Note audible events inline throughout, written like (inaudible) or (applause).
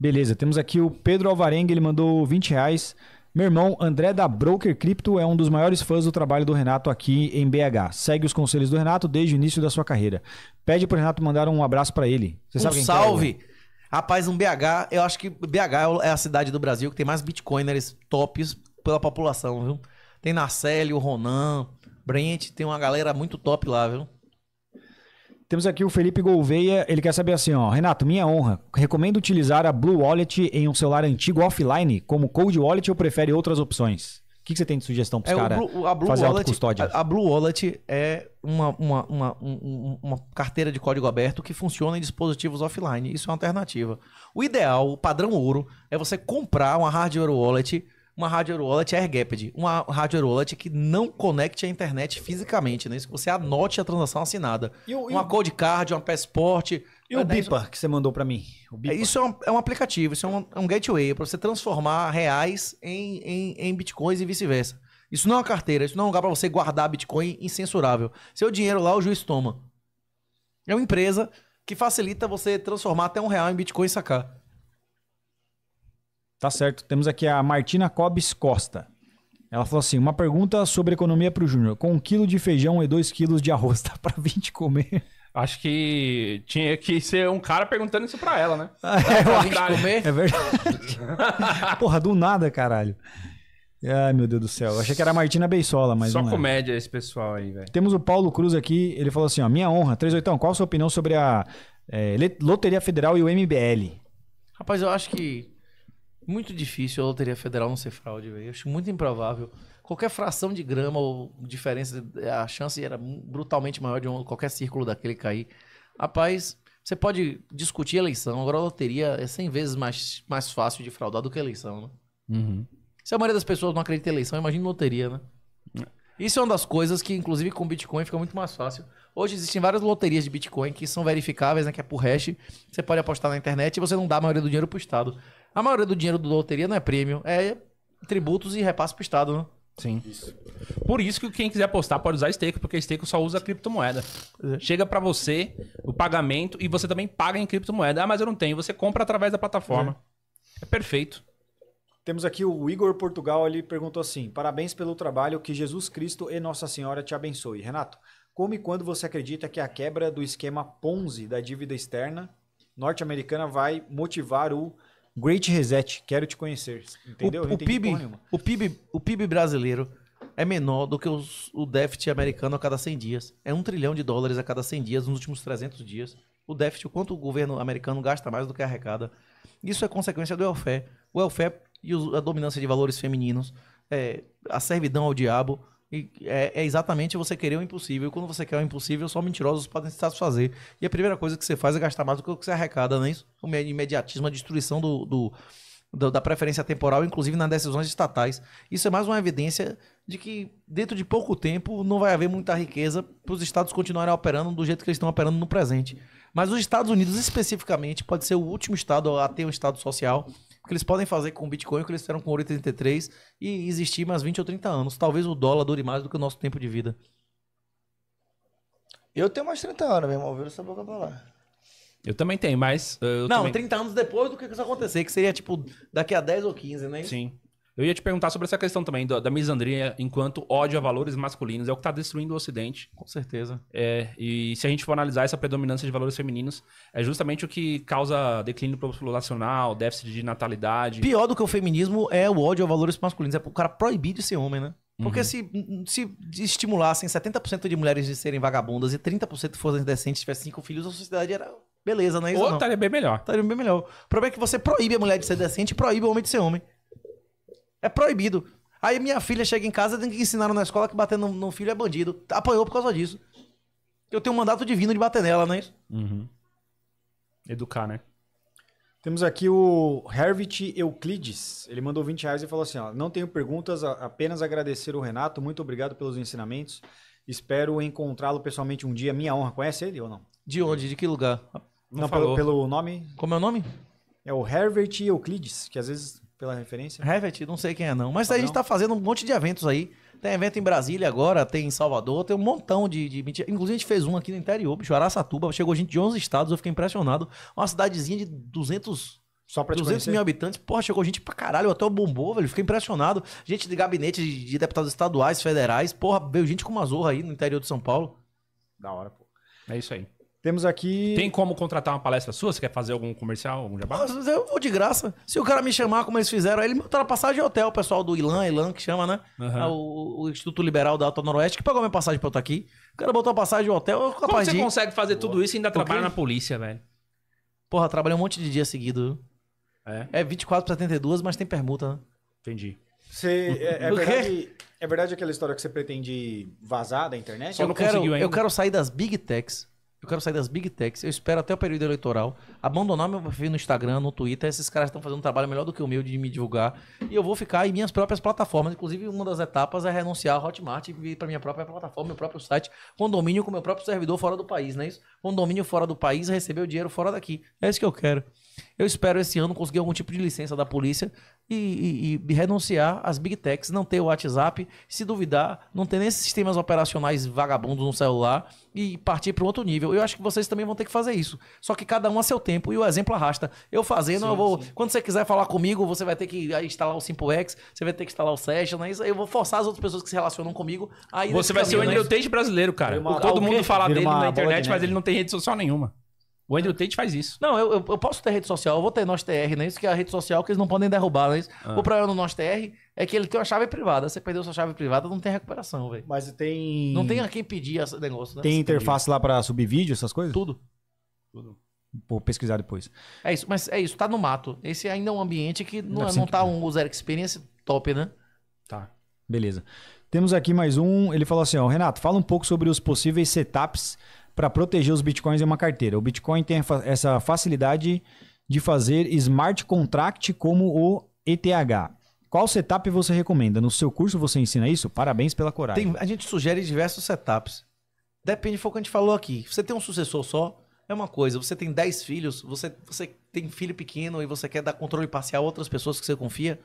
Beleza, temos aqui o Pedro Alvarenga, ele mandou 20 reais. Meu irmão André da Broker Crypto é um dos maiores fãs do trabalho do Renato aqui em BH. Segue os conselhos do Renato desde o início da sua carreira. Pede pro Renato mandar um abraço para ele. Você um sabe quem é, salve! Rapaz, um BH, eu acho que BH é, é a cidade do Brasil que tem mais bitcoiners tops pela população, viu? Tem Narcélio, Ronan, Brent, tem uma galera muito top lá, viu? Temos aqui o Felipe Gouveia, ele quer saber assim, ó, Renato, minha honra, recomendo utilizar a Blue Wallet em um celular antigo offline, como Cold Wallet ou prefere outras opções? O que, que você tem de sugestão para os é, caras fazer autocustódia? A, a Blue Wallet é uma, uma, uma, um, uma carteira de código aberto que funciona em dispositivos offline, isso é uma alternativa. O ideal, o padrão ouro, é você comprar uma hardware wallet uma rádio wallet air gapped, uma rádio wallet que não conecte a internet fisicamente, né? Isso que você anote a transação assinada. E o, uma e... code card, uma passport. E o é, né? BIPA que você mandou para mim? isso é um, é um, aplicativo, isso é um, é um gateway para você transformar reais em, em, em bitcoins e vice-versa. Isso não é uma carteira, isso não é um lugar para você guardar Bitcoin incensurável. Seu dinheiro lá, o juiz toma. É uma empresa que facilita você transformar até um real em Bitcoin e sacar. Tá certo. Temos aqui a Martina Cobes Costa. Ela falou assim: uma pergunta sobre economia para o Júnior. Com um quilo de feijão e dois quilos de arroz, (laughs) dá para 20 comer? Acho que tinha que ser um cara perguntando isso para ela, né? (laughs) É, eu acho comer. é verdade. (laughs) Porra, do nada, caralho. Ai, meu Deus do céu. Eu achei que era a Martina Beisola, mas. Só é. comédia esse pessoal aí, velho. Temos o Paulo Cruz aqui. Ele falou assim: ó, minha honra, 38, qual a sua opinião sobre a é, Loteria Federal e o MBL? Rapaz, eu acho que muito difícil a Loteria Federal não ser fraude, velho. Acho muito improvável. Qualquer fração de grama ou diferença, a chance era brutalmente maior de um, qualquer círculo daquele cair. Rapaz, você pode discutir eleição, agora a loteria é 100 vezes mais, mais fácil de fraudar do que eleição, né? Uhum. Se a maioria das pessoas não acredita em eleição, imagina loteria, né? Isso é uma das coisas que, inclusive, com Bitcoin fica muito mais fácil. Hoje existem várias loterias de Bitcoin que são verificáveis, né? Que é por hash. Você pode apostar na internet e você não dá a maioria do dinheiro pro Estado. A maioria do dinheiro do loteria não é prêmio, é tributos e repasse pro Estado, né? Sim. Isso. Por isso que quem quiser apostar pode usar Stake, porque Stake só usa criptomoeda. Chega para você o pagamento e você também paga em criptomoeda. Ah, mas eu não tenho. Você compra através da plataforma. É, é perfeito. Temos aqui o Igor Portugal, ele perguntou assim: Parabéns pelo trabalho, que Jesus Cristo e Nossa Senhora te abençoe. Renato, como e quando você acredita que a quebra do esquema Ponzi da dívida externa norte-americana vai motivar o Great Reset, quero te conhecer. Entendeu? O, o PIB, o, PIB, o PIB brasileiro é menor do que os, o déficit americano a cada 100 dias. É um trilhão de dólares a cada 100 dias nos últimos 300 dias. O déficit, o quanto o governo americano gasta mais do que arrecada. Isso é consequência do welfare. O welfare e a dominância de valores femininos, é, a servidão ao diabo, é, é, exatamente você querer o impossível. E quando você quer o impossível, só mentirosos podem se satisfazer. E a primeira coisa que você faz é gastar mais do que você arrecada, não é isso? O imediatismo, a destruição do, do, do, da preferência temporal, inclusive nas decisões estatais. Isso é mais uma evidência de que dentro de pouco tempo não vai haver muita riqueza para os estados continuarem operando do jeito que eles estão operando no presente. Mas os Estados Unidos, especificamente, pode ser o último estado a ter um estado social o que eles podem fazer com o Bitcoin, é o que eles fizeram com o ouro 33 e existir mais 20 ou 30 anos. Talvez o dólar dure mais do que o nosso tempo de vida. Eu tenho mais 30 anos, meu irmão. Vira essa boca pra lá. Eu também tenho, mas. Eh, eu não, também... 30 anos depois do que isso acontecer, que seria tipo daqui a 10 ou 15, né? Sim. Eu ia te perguntar sobre essa questão também da, da misandria enquanto ódio a valores masculinos. É o que está destruindo o Ocidente. Com certeza. É, e se a gente for analisar essa predominância de valores femininos, é justamente o que causa declínio populacional, déficit de natalidade. Pior do que o feminismo é o ódio a valores masculinos. É o cara proibir de ser homem, né? Porque uhum. se, se estimulassem 70% de mulheres de serem vagabundas e 30% fossem decentes, tivessem cinco filhos, a sociedade era beleza, né? Ou estaria bem melhor. Estaria bem melhor. O problema é que você proíbe a mulher de ser decente e proíbe o homem de ser homem. É proibido. Aí minha filha chega em casa, tem que ensinar na escola que bater no, no, filho é bandido. Apanhou por causa disso. Eu tenho um mandato divino de bater nela, não é isso? Uhum. Educar, né? Temos aqui o Hervit Euclides. Ele mandou 20 reais e falou assim: ó, não tenho perguntas, apenas agradecer o Renato. Muito obrigado pelos ensinamentos. Espero encontrá-lo pessoalmente um dia. Minha honra. Conhece ele ou não? De onde? De que lugar? Não, não pelo, pelo, nome. Como é o nome? É o Herbert Euclides, que às vezes pela referência? Revit, não sei quem é não. Mas a gente está fazendo um monte de eventos aí. Tem evento em Brasília agora, tem em Salvador, tem um montão de, de Inclusive a gente fez um aqui no interior, bicho, Araçatuba. Chegou gente de 11 estados, eu fiquei impressionado. Uma cidadezinha de 200... Só pra 200 mil habitantes, porra, chegou gente pra caralho, até o bombou, velho. Fiquei impressionado. Gente de gabinete de, de deputados estaduais, federais, porra, veio gente com uma zorra aí no interior de São Paulo. Da hora, pô. É isso aí. Temos aqui. Tem como contratar uma palestra sua? Você quer fazer algum comercial, algum jabá? Nossa, eu vou de graça. Se o cara me chamar, como eles fizeram, ele me botaram passagem de hotel, o pessoal do Ilan, Ilan, que chama, né? Uhum. O, o, Instituto Liberal da Alta Noroeste, que pagou minha passagem pra eu estar aqui. O cara botou a passagem de hotel. Eu como você consegue fazer Boa. tudo isso e ainda trabalha na polícia, velho? Porra, trabalhei um monte de dia seguido. É? É 24 pra 72, mas tem permuta, né? Entendi. Você, é, é, (laughs) verdade, é verdade aquela história que você pretende vazar da internet? eu, não quero, ainda. eu quero sair das big techs eu quero sair das big techs. Eu espero até o período eleitoral abandonar meu perfil no Instagram, no Twitter. Esses caras estão fazendo um trabalho melhor do que o meu de me divulgar. E eu vou ficar em minhas próprias plataformas. Inclusive, uma das etapas é renunciar a Hotmart e vir para minha própria plataforma, meu próprio site, condomínio com meu próprio servidor fora do país, não é isso? Condomínio fora do país, receber o dinheiro fora daqui. É isso que eu quero. Eu espero esse ano conseguir algum tipo de licença da polícia e, e, e, renunciar às big techs, não ter o WhatsApp, se duvidar, não ter nem esses sistemas operacionais vagabundos no celular e partir para um outro nível. Eu acho que vocês também vão ter que fazer isso. Só que cada um a seu tempo e o exemplo arrasta. Eu fazendo, sim, eu vou. Sim. Quando você quiser falar comigo, você vai ter que ah, instalar o Simplex. você vai ter que instalar o Session, né? eu vou forçar as outras pessoas que se relacionam comigo. Aí você vai caminho, ser o né? Andrew brasileiro, cara. Uma, todo mundo fala dele na internet, de mas ele não tem rede social nenhuma. O Andrew Tate faz isso. Não, eu, eu, eu posso ter rede social, eu vou ter nosso TR, né? isso que é a rede social que eles não podem derrubar, né? Ah. O problema do nosso TR é que ele tem uma chave privada. Você perdeu sua chave privada, não tem recuperação, velho. Mas tem. Não tem a quem pedir esse negócio, né? Tem interface lá pra subir vídeo, essas coisas? Tudo. Tudo. Vou pesquisar depois. É isso, mas é isso, tá no mato. Esse é ainda é um ambiente que não, não, tá um user experience top, né? Tá. Beleza. Temos aqui mais um. Ele falou assim: ó, Renato, fala um pouco sobre os possíveis setups para proteger os bitcoins em uma carteira. O Bitcoin tem essa facilidade de fazer smart contract como o ETH. Qual setup você recomenda? No seu curso você ensina isso? Parabéns pela coragem. Tem, a gente sugere diversos setups. Depende, foi que a gente falou aqui. Você tem um sucessor só, é uma coisa. Você tem 10 filhos, você, você tem filho pequeno e você quer dar controle parcial a outras pessoas que você confia.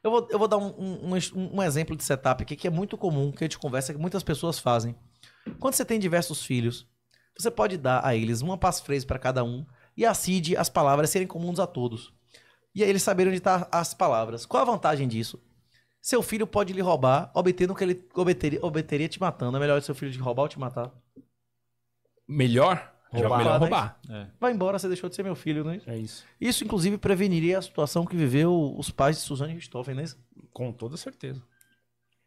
Eu vou, eu vou dar um, um, um exemplo de setup aqui que é muito comum, que a gente conversa, que muitas pessoas fazem. Quando você tem diversos filhos, você pode dar a eles uma passphrase para cada um e acide as palavras serem comuns a todos. E aí eles saberem onde estão tá as palavras. Qual a vantagem disso? Seu filho pode lhe roubar, obtendo o que ele obteria, obteria te matando. É melhor seu filho te roubar ou te matar? Melhor? Roubar, melhor roubar. Né? É. Vai embora, você deixou de ser meu filho, né? É isso. Isso, inclusive, preveniria a situação que viveu os pais de Suzane Richthofen, né? Com toda certeza.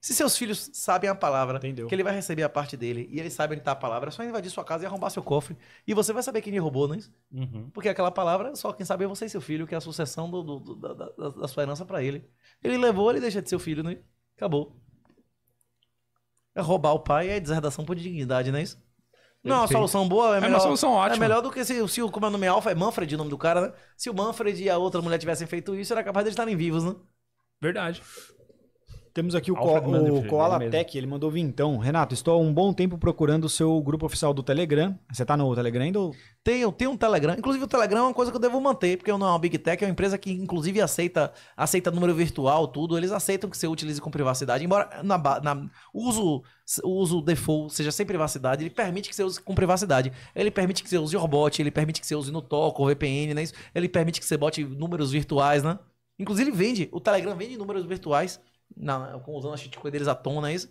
Se seus filhos sabem a palavra, Entendeu. que ele vai receber a parte dele, e eles sabem onde está a palavra, é só invadir sua casa e arrombar seu cofre. E você vai saber quem lhe roubou, não é isso? Uhum. Porque aquela palavra, só quem sabe é você e seu filho, que é a sucessão do, do, do, da, da, sua herança para ele. Ele levou, ele deixa de o filho, não é? Acabou. É roubar o pai é deserdação por dignidade, não é isso? Não, é a solução boa é melhor. É uma solução é ótima. É melhor do que se, se o como é o nome Alfa, é Manfred o nome do cara, né? Se o Manfred e a outra mulher tivessem feito isso, era capaz de estarem vivos, né? Verdade. Temos aqui o, Co o Koala Tech, ele mandou vir então. Renato, estou há um bom tempo procurando o seu grupo oficial do Telegram. Você está no Telegram ainda? Ou... Tenho, tenho um Telegram. Inclusive, o Telegram é uma coisa que eu devo manter, porque eu não é uma Big Tech, é uma empresa que, inclusive, aceita, aceita número virtual, tudo. Eles aceitam que você utilize com privacidade, embora na, na uso o uso default seja sem privacidade, ele permite que você use com privacidade. Ele permite que você use bot ele permite que você use no Toco, VPN, né? Ele permite que você bote números virtuais, né? Inclusive vende, o Telegram vende números virtuais. Não, usando a shitcoin deles à tona, é isso?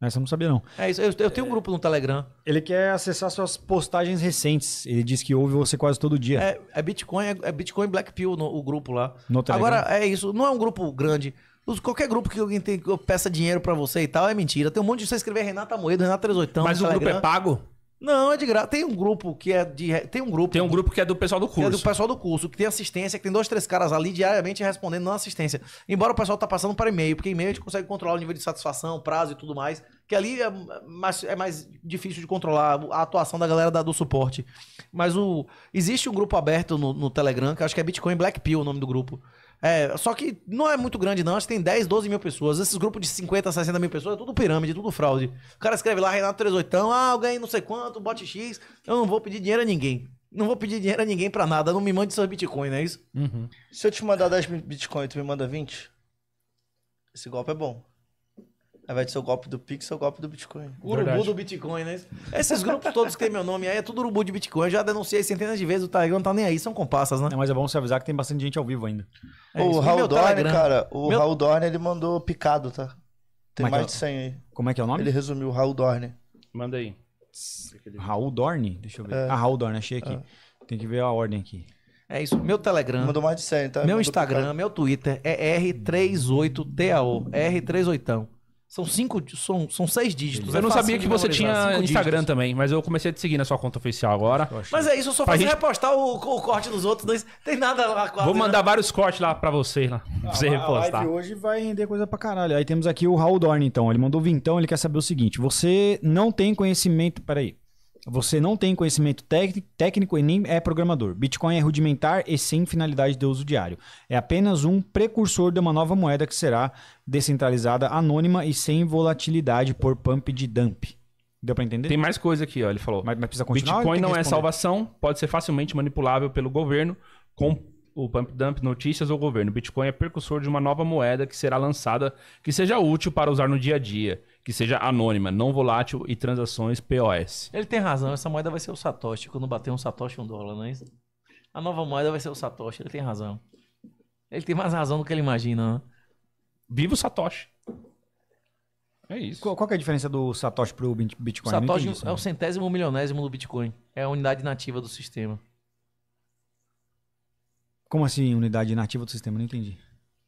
Essa ah, eu não sabia, não. É isso. Eu, eu tenho um grupo no Telegram. Ele quer acessar suas postagens recentes. Ele diz que ouve você quase todo dia. É, é Bitcoin, é, é Bitcoin Black Pill no, o grupo lá. No Telegram. Agora, é isso. Não é um grupo grande. qualquer grupo que alguém tem, que peça dinheiro para você e tal, é mentira. Tem um monte de você escrever Renata Moeda, Renata 380. Mas o Telegram. grupo é pago? Não, é de graça. Tem um grupo que é de. Tem um grupo. Tem um grupo que é do pessoal do curso. é do pessoal do curso, que tem assistência, que tem dois, três caras ali diariamente respondendo na assistência. Embora o pessoal tá passando para e-mail, porque e-mail a gente consegue controlar o nível de satisfação, prazo e tudo mais que ali é mais, é mais difícil de controlar a atuação da galera da, do suporte. Mas o existe um grupo aberto no, no Telegram, que acho que é Bitcoin Black Pill o nome do grupo. É, só que não é muito grande, não. Acho que tem 10, 12 mil pessoas. Esses grupos de 50, 60 mil pessoas é tudo pirâmide, tudo fraude. O cara escreve lá, Renato 38, ah, eu ganhei não sei quanto, bot X. Eu não vou pedir dinheiro a ninguém. Não vou pedir dinheiro a ninguém para nada. Não me mande seus Bitcoin, não é isso? Uhum. Se eu te mandar 10 Bitcoin, tu me manda 20? Esse golpe é bom vai ser o golpe do Pix ou o golpe do Bitcoin. Urubu do Bitcoin, né? Esses grupos todos que tem meu nome aí é tudo urubu de Bitcoin. Eu já denunciei centenas de vezes, o Telegram não tá nem aí, são compassas, né? É, mas é bom você avisar que tem bastante gente ao vivo ainda. É o Raul Dorne, cara, o meu... Raul Dorne ele mandou picado, tá? Tem Como é mais é de 100 aí. Como é que é o nome? Ele resumiu, Raul Dorne. Manda aí. Raul Dorne? Deixa eu ver. É. Ah, Raul Dorne, achei aqui. É. Tem que ver a ordem aqui. É isso. Meu Telegram. Mandou mais de 100, tá? Meu Instagram, meu Twitter é R38TAO. R38. São cinco, são, são seis dígitos. Eu é não sabia que você tinha Instagram dígitos. também, mas eu comecei a te seguir na sua conta oficial agora. Mas é isso, eu só pra faço gente... repostar o, o, corte dos outros, não tem nada lá. Quase, Vou mandar né? vários cortes lá pra ah, você, lá, pra ah, você repostar. A hoje vai render coisa pra caralho. Aí temos aqui o Raul Dorn, então. Ele mandou vintão, ele quer saber o seguinte. Você não tem conhecimento... Peraí. Você não tem conhecimento técnico e nem é programador. Bitcoin é rudimentar e sem finalidade de uso diário. É apenas um precursor de uma nova moeda que será descentralizada, anônima e sem volatilidade por pump de dump. Deu para entender? Tem mais coisa aqui, ó, ele falou. Mas, mas precisa continuar. Bitcoin não é salvação, pode ser facilmente manipulável pelo governo com o Pump Dump Notícias ao governo. Bitcoin é precursor de uma nova moeda que será lançada que seja útil para usar no dia a dia, que seja anônima, não volátil e transações POS. Ele tem razão, essa moeda vai ser o Satoshi. Quando bater um Satoshi, um dólar, não é isso? A nova moeda vai ser o Satoshi, ele tem razão. Ele tem mais razão do que ele imagina, né? Viva o Satoshi. É isso. Qual, qual é a diferença do Satoshi pro Bitcoin? Satoshi isso, é o né? centésimo milionésimo do Bitcoin. É a unidade nativa do sistema. Como assim, unidade nativa do sistema? Não entendi.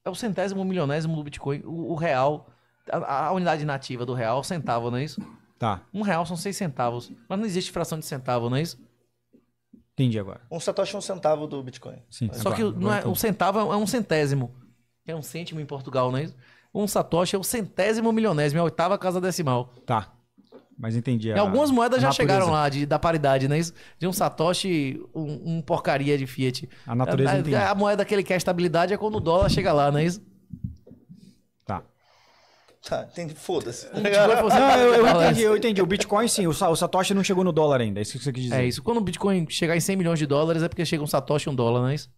É o centésimo, milionésimo do Bitcoin, o, o real. A, a, unidade nativa do real, centavo, não é isso? Tá. Um real são seis centavos. Mas não existe fração de centavo, não é isso? Entendi agora. Um satoshi é um centavo do Bitcoin. Sim, Só agora, que não é, um tá centavo é, é um centésimo. É um cêntimo em Portugal, não é isso? Um satoshi é o centésimo milionésimo, é a oitava casa decimal. Tá. Mas entendi. A... Algumas moedas já natureza. chegaram lá de, da paridade, né? Isso, de um Satoshi, um, um, porcaria de Fiat. A natureza é, a, A moeda que ele quer é estabilidade é quando o dólar chega lá, não é isso? Tá. Tá, Foda-se. Tipo é não, eu, eu, entendi, eu entendi. O Bitcoin sim, o, o Satoshi não chegou no dólar ainda. É isso que você quis dizer. É isso. Quando o Bitcoin chegar em 100 milhões de dólares é porque chega um Satoshi e um dólar, não é isso?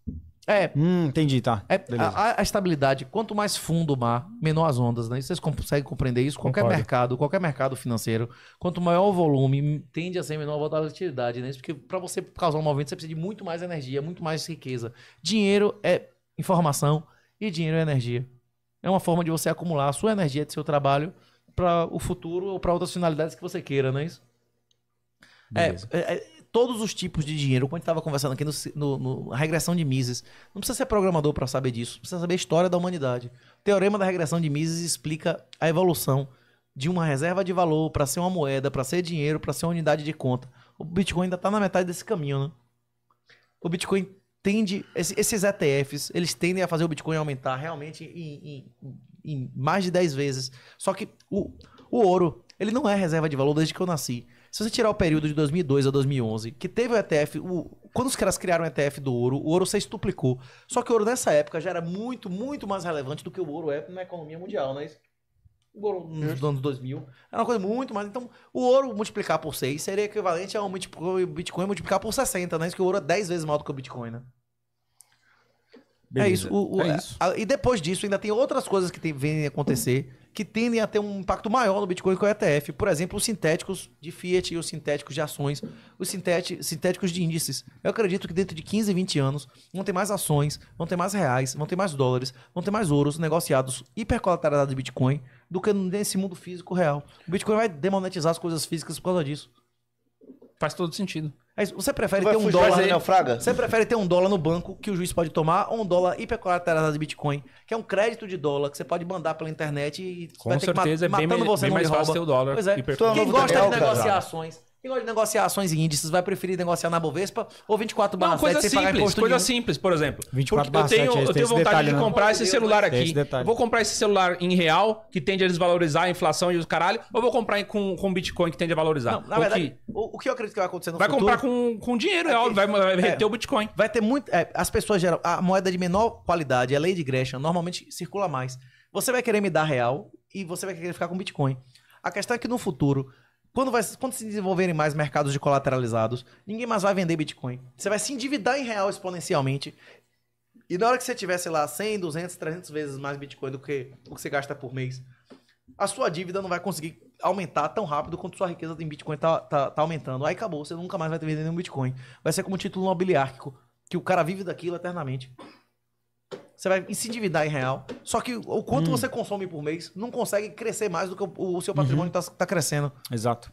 É. Hum, entendi, tá. É, a, a, estabilidade, quanto mais fundo o mar, menor as ondas, né? vocês conseguem compreender isso? Qualquer Concordo. mercado, qualquer mercado financeiro, quanto maior o volume, tende a ser menor a volatilidade, né? Isso porque para você causar um movimento, você precisa de muito mais energia, muito mais riqueza. Dinheiro é informação e dinheiro é energia. É uma forma de você acumular a sua energia de seu trabalho para o futuro ou para outras finalidades que você queira, não é isso? É, Beleza. é, é todos os tipos de dinheiro. Quando a gente estava conversando aqui no, no, no regressão de Mises. Não precisa ser programador para saber disso. Precisa saber a história da humanidade. O teorema da regressão de Mises explica a evolução de uma reserva de valor para ser uma moeda, para ser dinheiro, para ser uma unidade de conta. O Bitcoin ainda está na metade desse caminho, né? O Bitcoin tende. Esses ETFs, eles tendem a fazer o Bitcoin aumentar realmente em, em, em mais de 10 vezes. Só que o, o ouro, ele não é reserva de valor desde que eu nasci. Se você tirar o período de 2002 a 2011, que teve o ETF, o, quando os caras criaram o ETF do ouro, o ouro se estuplicou. Só que o ouro nessa época já era muito, muito mais relevante do que o ouro é na economia mundial, não é isso? O ouro nos anos 2000 era uma coisa muito mais. Então, o ouro multiplicar por 6 seria equivalente ao Bitcoin multiplicar por 60, né? Isso que o ouro é 10 vezes maior do que o Bitcoin, né? É Beleza. É isso. O, o, é isso. A, a, e depois disso, ainda tem outras coisas que vêm acontecer que tendem a ter um impacto maior no Bitcoin que o ETF. Por exemplo, os sintéticos de Fiat e os sintéticos de ações, os sintéticos de índices. Eu acredito que dentro de 15, 20 anos vão ter mais ações, vão ter mais reais, vão ter mais dólares, vão ter mais ouros negociados hipercolateralizados de Bitcoin do que nesse mundo físico real. O Bitcoin vai demonetizar as coisas físicas por causa disso. Faz todo sentido. É você prefere ter um dólar. Aí, Você prefere ter um dólar no banco que o juiz pode tomar ou um dólar hipercolateralizado de Bitcoin, que é um crédito de dólar que você pode mandar pela internet e Com vai certeza, é bem, bem, você bem mais fácil ter o dólar. Pois é. é Quem gosta de negociações e gosta de negociar ações e índices, vai preferir negociar na Bovespa ou 24 barra Não, coisa 7 simples, coisa nenhum. simples, por exemplo. 24 barra eu tenho, eu tenho vontade detalhe, de né? não. comprar esse celular aqui. vou comprar esse celular em real, que tende a desvalorizar a inflação e os caralho, ou vou comprar com, com Bitcoin, que tende a valorizar? Não, na o verdade, que... O, o, que eu acredito que vai acontecer no vai futuro... Vai comprar com, com dinheiro, é, é óbvio, vai, vai é, reter é, o Bitcoin. Vai ter muito... É, as pessoas geram... A moeda de menor qualidade, a lei de Gresham, normalmente circula mais. Você vai querer me dar real e você vai querer ficar com Bitcoin. A questão é que no futuro quando, vai, quando se desenvolverem mais mercados de colateralizados, ninguém mais vai vender Bitcoin. Você vai se endividar em real exponencialmente. E na hora que você tiver, sei lá, 100, 200, 300 vezes mais Bitcoin do que o que você gasta por mês, a sua dívida não vai conseguir aumentar tão rápido quanto sua riqueza em Bitcoin tá, tá, tá aumentando. Aí acabou, você nunca mais vai ter vendido nenhum Bitcoin. Vai ser como título nobiliárquico, que o cara vive daquilo eternamente você vai se endividar em real. Só que o quanto hum. você consome por mês não consegue crescer mais do que o, o seu uhum. patrimônio está uhum. tá crescendo. Exato.